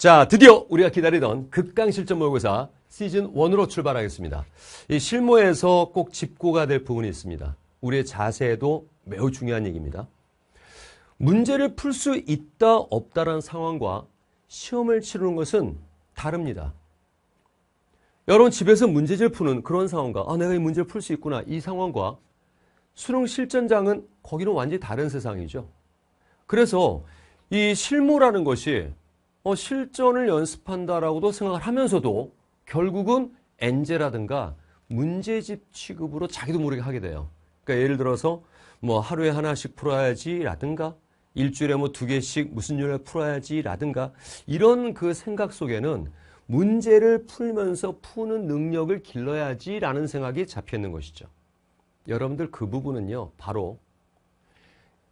자, 드디어 우리가 기다리던 극강 실전 모의고사 시즌 1으로 출발하겠습니다. 이 실무에서 꼭 짚고가 될 부분이 있습니다. 우리의 자세도 매우 중요한 얘기입니다. 문제를 풀 수 있다 없다라는 상황과 시험을 치르는 것은 다릅니다. 여러분 집에서 문제를 푸는 그런 상황과 아 내가 이 문제를 풀 수 있구나 이 상황과 수능 실전장은 거기는 완전히 다른 세상이죠. 그래서 이 실무라는 것이 어, 실전을 연습한다라고도 생각을 하면서도 결국은 엔제라든가 문제집 취급으로 자기도 모르게 하게 돼요. 그러니까 예를 들어서 뭐 하루에 하나씩 풀어야지라든가 일주일에 뭐 두 개씩 무슨 요일에 풀어야지라든가 이런 그 생각 속에는 문제를 풀면서 푸는 능력을 길러야지라는 생각이 잡혀 있는 것이죠. 여러분들 그 부분은요. 바로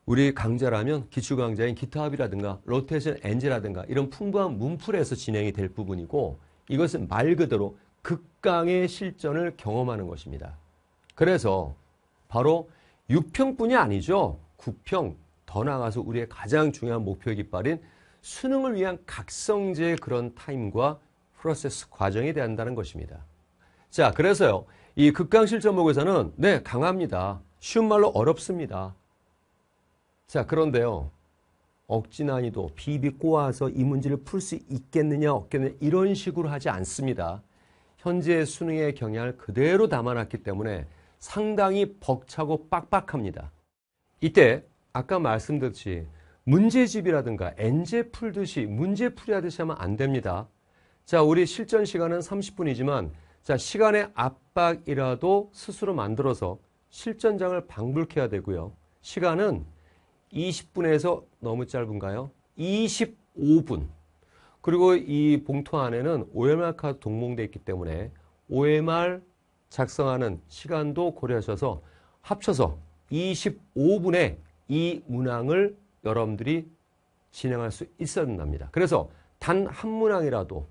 우리 강좌라면 기초 강좌인 기타합이라든가 로테이션 엔지라든가 이런 풍부한 문풀에서 진행이 될 부분이고 이것은 말 그대로 극강의 실전을 경험하는 것입니다. 그래서 바로 6평뿐이 아니죠. 9평 더 나아가서 우리의 가장 중요한 목표 깃발인 수능을 위한 각성제의 그런 타임과 프로세스 과정이 된다는 것입니다. 자, 그래서요. 이 극강 실전목에서는 네, 강합니다. 쉬운 말로 어렵습니다. 자, 그런데요. 억지 난이도, 비비 꼬아서 이 문제를 풀 수 있겠느냐, 없겠느냐, 이런 식으로 하지 않습니다. 현재 수능의 경향을 그대로 담아놨기 때문에 상당히 벅차고 빡빡합니다. 이때 아까 말씀드렸듯이 문제집이라든가 엔제 풀듯이 문제 풀이하듯이 하면 안 됩니다. 자, 우리 실전 시간은 30분이지만 자, 시간의 압박이라도 스스로 만들어서 실전장을 방불케 해야 되고요. 시간은 20분에서 너무 짧은가요? 25분. 그리고 이 봉투 안에는 OMR 카드 동봉되어 있기 때문에 OMR 작성하는 시간도 고려하셔서 합쳐서 25분에 이 문항을 여러분들이 진행할 수 있어야 된답니다. 그래서 단 한 문항이라도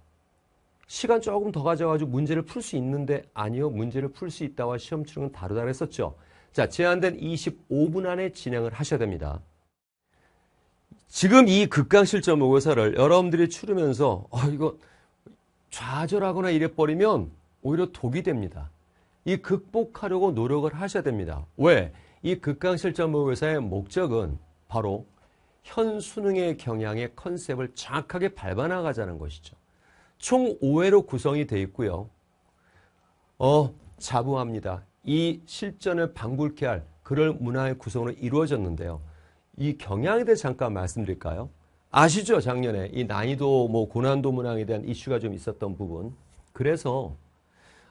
시간 조금 더 가져가지고 문제를 풀 수 있는데 아니요 문제를 풀 수 있다와 시험 치는 건 다르다 그랬었죠. 자, 제한된 25분 안에 진행을 하셔야 됩니다. 지금 이 극강실전 모의사를 여러분들이 추르면서 어, 이거 좌절하거나 이래버리면 오히려 독이 됩니다. 이 극복하려고 노력을 하셔야 됩니다. 왜? 이 극강실전 모의사의 목적은 바로 현 수능의 경향의 컨셉을 정확하게 밟아나가자는 것이죠. 총 5회로 구성이 되어 있고요. 어, 자부합니다. 이 실전을 방불케 할 그런 문화의 구성으로 이루어졌는데요. 이 경향에 대해 잠깐 말씀드릴까요? 아시죠? 작년에 이 난이도 뭐 고난도 문항에 대한 이슈가 좀 있었던 부분. 그래서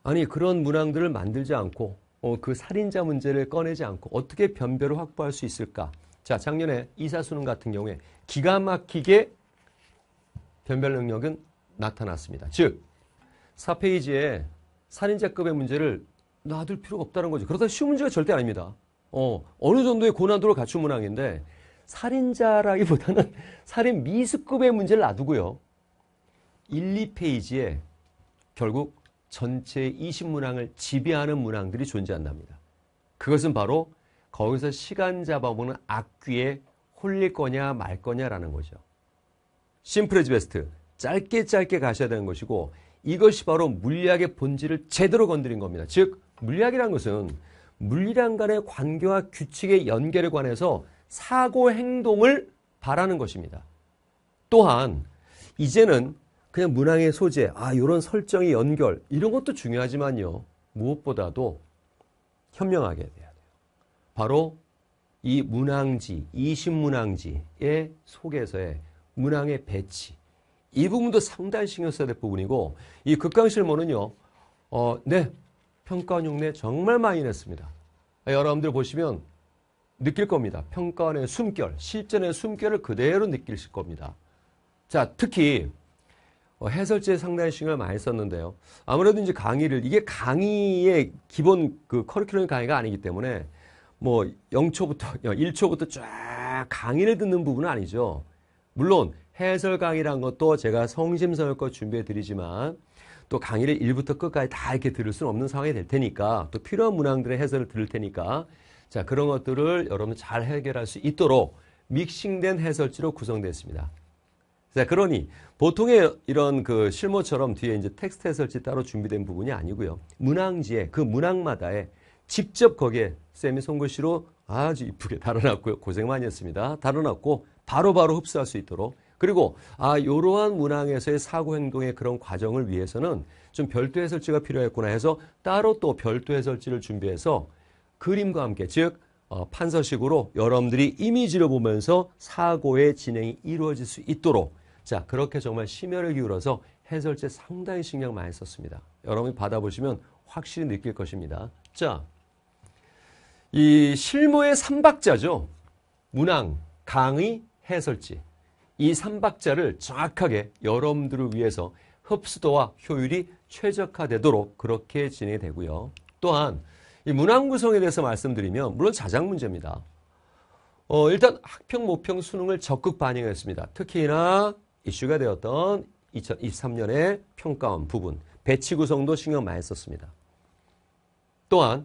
아니 그런 문항들을 만들지 않고 어, 그 살인자 문제를 꺼내지 않고 어떻게 변별을 확보할 수 있을까? 자, 작년에 이사 수능 같은 경우에 기가 막히게 변별 능력은 나타났습니다. 즉, 4페이지에 살인자급의 문제를 놔둘 필요가 없다는 거죠. 그렇다 쉬운 문제가 절대 아닙니다. 어, 어느 정도의 고난도를 갖춘 문항인데 살인자라기보다는 살인 미수급의 문제를 놔두고요. 1, 2페이지에 결국 전체 20문항을 지배하는 문항들이 존재한답니다. 그것은 바로 거기서 시간 잡아보는 악귀에 홀릴 거냐 말 거냐라는 거죠. 심플해지 베스트. 짧게 짧게 가셔야 되는 것이고 이것이 바로 물리학의 본질을 제대로 건드린 겁니다. 즉 물리학이란 것은 물리량 간의 관계와 규칙의 연계를 관해서 사고 행동을 바라는 것입니다. 또한 이제는 그냥 문항의 소재, 아 이런 설정의 연결 이런 것도 중요하지만요. 무엇보다도 현명하게 돼야 돼요. 바로 이 문항지, 이신문항지의 속에서의 문항의 배치 이 부분도 상당히 신경 써야 될 부분이고 이 극강실모는요. 어, 네, 평가원 흉내 정말 많이 냈습니다. 여러분들 보시면 느낄 겁니다. 평가원의 숨결, 실전의 숨결을 그대로 느끼실 겁니다. 자, 특히 어, 해설지에 상당히 신경을 많이 썼는데요. 아무래도 이제 강의를 이게 강의의 기본 그 커리큘럼 강의가 아니기 때문에 뭐 0초부터 1초부터 어, 쫙 강의를 듣는 부분은 아니죠. 물론 해설 강의란 것도 제가 성심성의껏 준비해 드리지만 또 강의를 1부터 끝까지 다 이렇게 들을 수는 없는 상황이 될 테니까 또 필요한 문항들의 해설을 들을 테니까 자 그런 것들을 여러분 잘 해결할 수 있도록 믹싱된 해설지로 구성됐습니다. 자 그러니 보통의 이런 그 실무처럼 뒤에 이제 텍스트 해설지 따로 준비된 부분이 아니고요. 문항지에 그 문항마다에 직접 거기에 쌤이 손글씨로 아주 이쁘게 달아놨고요. 고생 많이 했습니다. 달아놨고 바로바로 바로 흡수할 수 있도록 그리고 아 이러한 문항에서의 사고 행동의 그런 과정을 위해서는 좀 별도 해설지가 필요했구나 해서 따로 또 별도 해설지를 준비해서 그림과 함께 즉 어, 판서식으로 여러분들이 이미지를 보면서 사고의 진행이 이루어질 수 있도록 자 그렇게 정말 심혈을 기울어서 해설제 상당히 신경 많이 썼습니다. 여러분이 받아보시면 확실히 느낄 것입니다. 자, 이 실무의 삼박자죠. 문항, 강의, 해설지. 이 3박자를 정확하게 여러분들을 위해서 흡수도와 효율이 최적화되도록 그렇게 진행 되고요. 또한 이 문항 구성에 대해서 말씀드리면 물론 자작 문제입니다. 어, 일단 학평, 모평, 수능을 적극 반영했습니다. 특히나 이슈가 되었던 2023년의 평가원 부분, 배치 구성도 신경 많이 썼습니다. 또한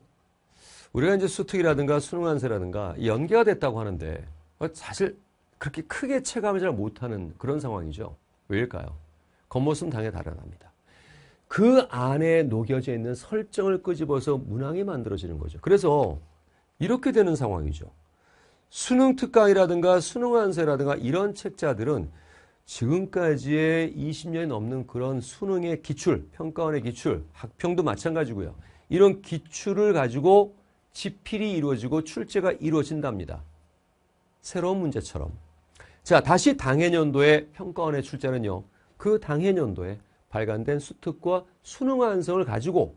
우리가 이제 수특이라든가 수능안세라든가 연계가 됐다고 하는데 어, 사실 그렇게 크게 체감을 잘 못하는 그런 상황이죠. 왜일까요? 겉모습 당연히 달아납니다. 그 안에 녹여져 있는 설정을 끄집어서 문항이 만들어지는 거죠. 그래서 이렇게 되는 상황이죠. 수능 특강이라든가 수능 한세라든가 이런 책자들은 지금까지의 20년이 넘는 그런 수능의 기출, 평가원의 기출, 학평도 마찬가지고요. 이런 기출을 가지고 집필이 이루어지고 출제가 이루어진답니다. 새로운 문제처럼. 자, 다시 당해년도에 평가원의 출제는요. 그 당해년도에 발간된 수특과 수능화 안성을 가지고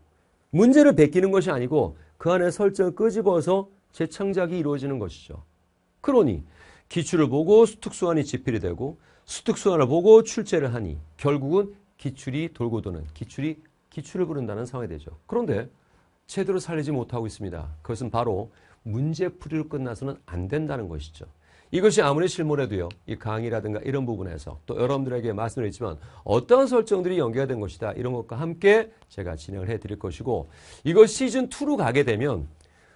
문제를 베끼는 것이 아니고 그 안에 설정을 끄집어서 재창작이 이루어지는 것이죠. 그러니 기출을 보고 수특수환이 집필이 되고 수특수환을 보고 출제를 하니 결국은 기출이 돌고 도는 기출이 기출을 부른다는 상황이 되죠. 그런데 제대로 살리지 못하고 있습니다. 그것은 바로 문제풀이로 끝나서는 안 된다는 것이죠. 이것이 아무리 실무래도요. 이 강의라든가 이런 부분에서 또 여러분들에게 말씀을했지만 어떠한 설정들이 연계가 된 것이다. 이런 것과 함께 제가 진행을 해드릴 것이고 이것 시즌2로 가게 되면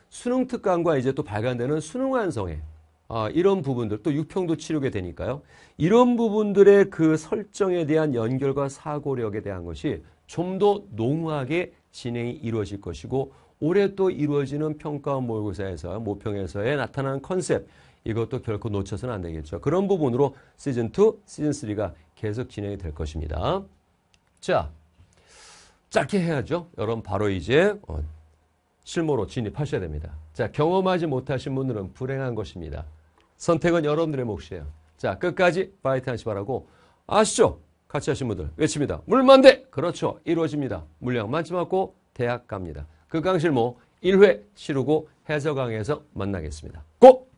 수능 특강과 이제 또 발간되는 수능 완성에 아, 이런 부분들 또 육평도 치르게 되니까요. 이런 부분들의 그 설정에 대한 연결과 사고력에 대한 것이 좀 더 농후하게 진행이 이루어질 것이고 올해 또 이루어지는 평가원 모의고사에서 모평에서의 나타난 컨셉 이것도 결코 놓쳐서는 안 되겠죠. 그런 부분으로 시즌2, 시즌3가 계속 진행이 될 것입니다. 자, 짧게 해야죠. 여러분 바로 이제 어, 실무로 진입하셔야 됩니다. 자, 경험하지 못하신 분들은 불행한 것입니다. 선택은 여러분들의 몫이에요. 자, 끝까지 파이팅 하시 바라고 아시죠? 같이 하신 분들 외칩니다. 물만대! 그렇죠. 이루어집니다. 물량 많지 않고 대학 갑니다. 극강실모 1회 치르고 해서강에서 만나겠습니다. 꼭!